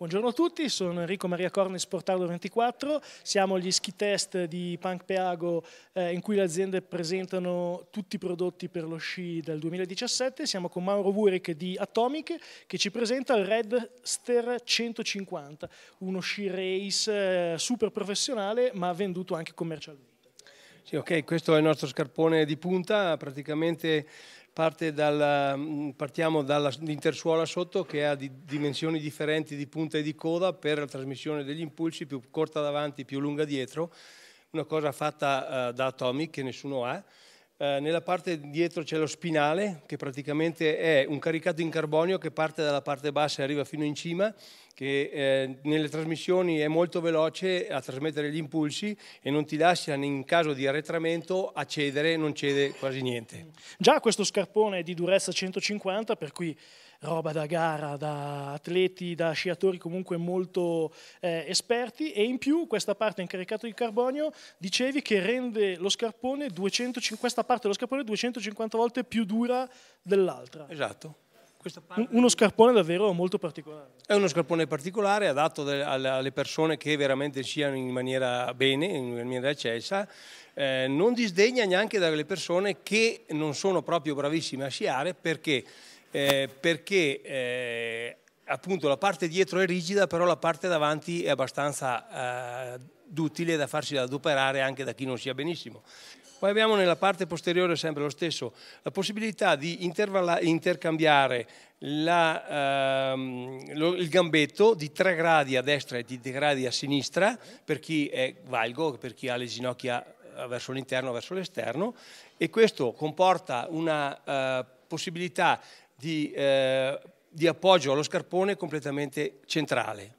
Buongiorno a tutti, sono Enrico Maria Corni, Portardo 24, siamo gli ski test di Punk Peago eh, in cui le aziende presentano tutti i prodotti per lo sci del 2017, siamo con Mauro Vurik di Atomic che ci presenta il Redster 150, uno sci race eh, super professionale ma venduto anche commercialmente. Sì, ok, questo è il nostro scarpone di punta, praticamente mm, dalla, partiamo dall'intersuola sotto che ha di dimensioni differenti di punta e di coda per la trasmissione degli impulsi, più corta davanti, più lunga dietro, una cosa fatta uh, da Atomic che nessuno ha, eh, nella parte dietro c'è lo spinale, che praticamente è un caricato in carbonio che parte dalla parte bassa e arriva fino in cima, che eh, nelle trasmissioni è molto veloce a trasmettere gli impulsi e non ti lascia in caso di arretramento a cedere, non cede quasi niente. Già questo scarpone è di durezza 150, per cui roba da gara, da atleti, da sciatori comunque molto eh, esperti e in più questa parte incaricata di carbonio dicevi che rende lo scarpone 250, questa parte dello scarpone 250 volte più dura dell'altra. Esatto. Uno scarpone davvero molto particolare. È uno scarpone particolare, adatto alle persone che veramente siano in maniera bene, in maniera accesa. Eh, non disdegna neanche dalle persone che non sono proprio bravissime a sciare perché eh, perché eh, appunto la parte dietro è rigida, però la parte davanti è abbastanza eh, duttile da farci adoperare anche da chi non sia benissimo. Poi abbiamo nella parte posteriore sempre lo stesso, la possibilità di intercambiare la, ehm, lo, il gambetto di 3 gradi a destra e di 3 gradi a sinistra per chi è valgo, per chi ha le ginocchia eh, verso l'interno, verso l'esterno e questo comporta una eh, possibilità di, eh, di appoggio allo scarpone completamente centrale.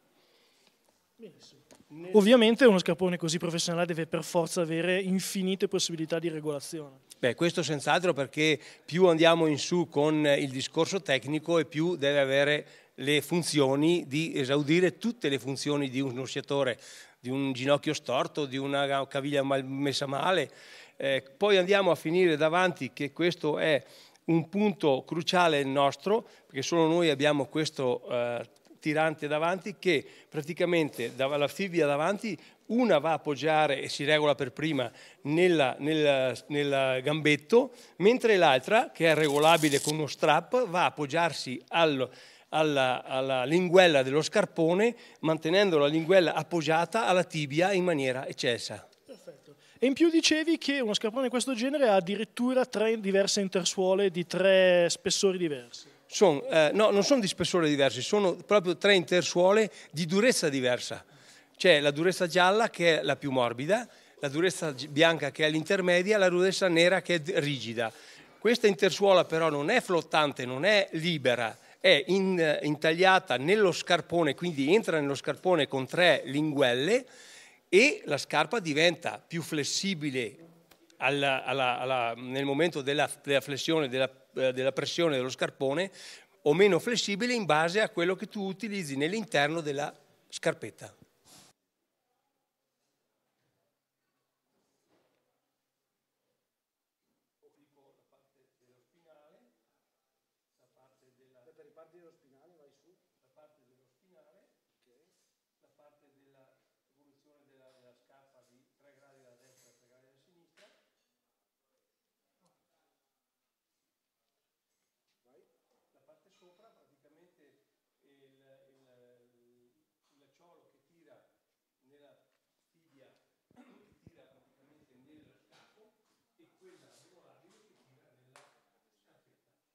Ovviamente uno scarpone così professionale deve per forza avere infinite possibilità di regolazione. Beh, questo senz'altro perché più andiamo in su con il discorso tecnico e più deve avere le funzioni di esaudire tutte le funzioni di uno sciatore, di un ginocchio storto, di una caviglia messa male. Eh, poi andiamo a finire davanti che questo è un punto cruciale è il nostro, perché solo noi abbiamo questo eh, tirante davanti che praticamente dalla fibbia davanti una va a appoggiare e si regola per prima nella, nella, nel gambetto, mentre l'altra, che è regolabile con uno strap, va a appoggiarsi al, alla, alla, linguella dello scarpone, mantenendo la linguella appoggiata alla tibia in maniera eccessa. E in più dicevi che uno scarpone di questo genere ha addirittura tre diverse intersuole di tre spessori diversi. Sono, eh, no, non sono di spessore diversi, sono proprio tre intersuole di durezza diversa. C'è la durezza gialla che è la più morbida, la durezza bianca che è l'intermedia, la durezza nera che è rigida. Questa intersuola però non è flottante, non è libera, è in, eh, intagliata nello scarpone, quindi entra nello scarpone con tre linguelle e la scarpa diventa più flessibile alla, alla, alla, nel momento della, della flessione, della, eh, della pressione dello scarpone o meno flessibile in base a quello che tu utilizzi nell'interno della scarpetta. parte dello spinale vai su, spinale, okay. la parte della sopra praticamente il, il, il ciolo che tira nella tibia che tira praticamente nel capo e quella regolabile che tira nella scarpetta.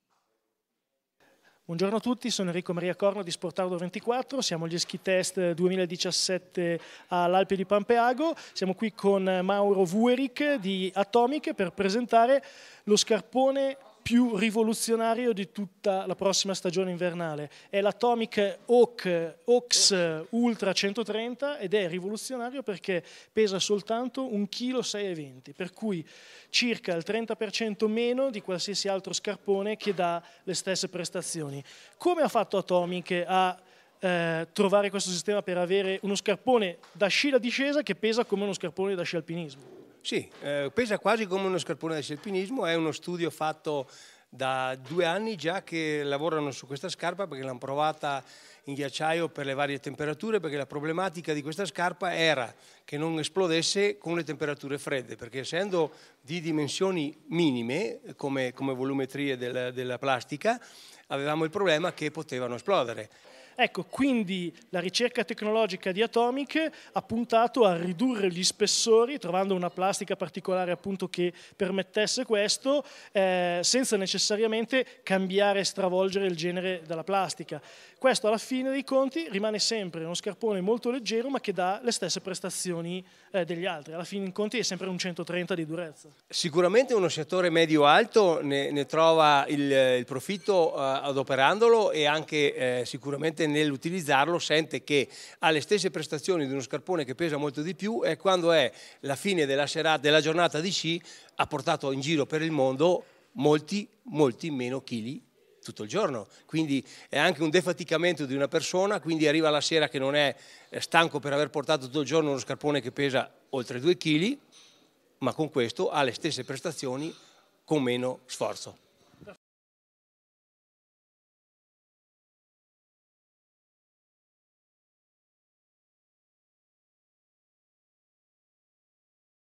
Buongiorno a tutti, sono Enrico Maria Corno di Sportardo 24, siamo agli Ski Test 2017 all'Alpe di Pampeago, siamo qui con Mauro Vuerich di Atomic per presentare lo scarpone più rivoluzionario di tutta la prossima stagione invernale. È l'Atomic Oak Ox Ultra 130 ed è rivoluzionario perché pesa soltanto 1,6 kg, per cui circa il 30% meno di qualsiasi altro scarpone che dà le stesse prestazioni. Come ha fatto Atomic a eh, trovare questo sistema per avere uno scarpone da sci da discesa che pesa come uno scarpone da sci alpinismo? Sì, eh, pesa quasi come uno scarpone da serpinismo, è uno studio fatto da due anni già che lavorano su questa scarpa perché l'hanno provata in ghiacciaio per le varie temperature perché la problematica di questa scarpa era che non esplodesse con le temperature fredde perché essendo di dimensioni minime come, come volumetrie della, della plastica avevamo il problema che potevano esplodere. Ecco, quindi la ricerca tecnologica di Atomic ha puntato a ridurre gli spessori, trovando una plastica particolare appunto che permettesse questo, eh, senza necessariamente cambiare e stravolgere il genere della plastica questo alla fine dei conti rimane sempre uno scarpone molto leggero ma che dà le stesse prestazioni eh, degli altri, alla fine dei conti è sempre un 130 di durezza. Sicuramente uno sciatore medio-alto ne, ne trova il, il profitto eh, adoperandolo e anche eh, sicuramente nell'utilizzarlo sente che ha le stesse prestazioni di uno scarpone che pesa molto di più e quando è la fine della, serata, della giornata di sci ha portato in giro per il mondo molti, molti meno chili tutto il giorno, quindi è anche un defaticamento di una persona, quindi arriva la sera che non è eh, stanco per aver portato tutto il giorno uno scarpone che pesa oltre 2 kg, ma con questo ha le stesse prestazioni con meno sforzo.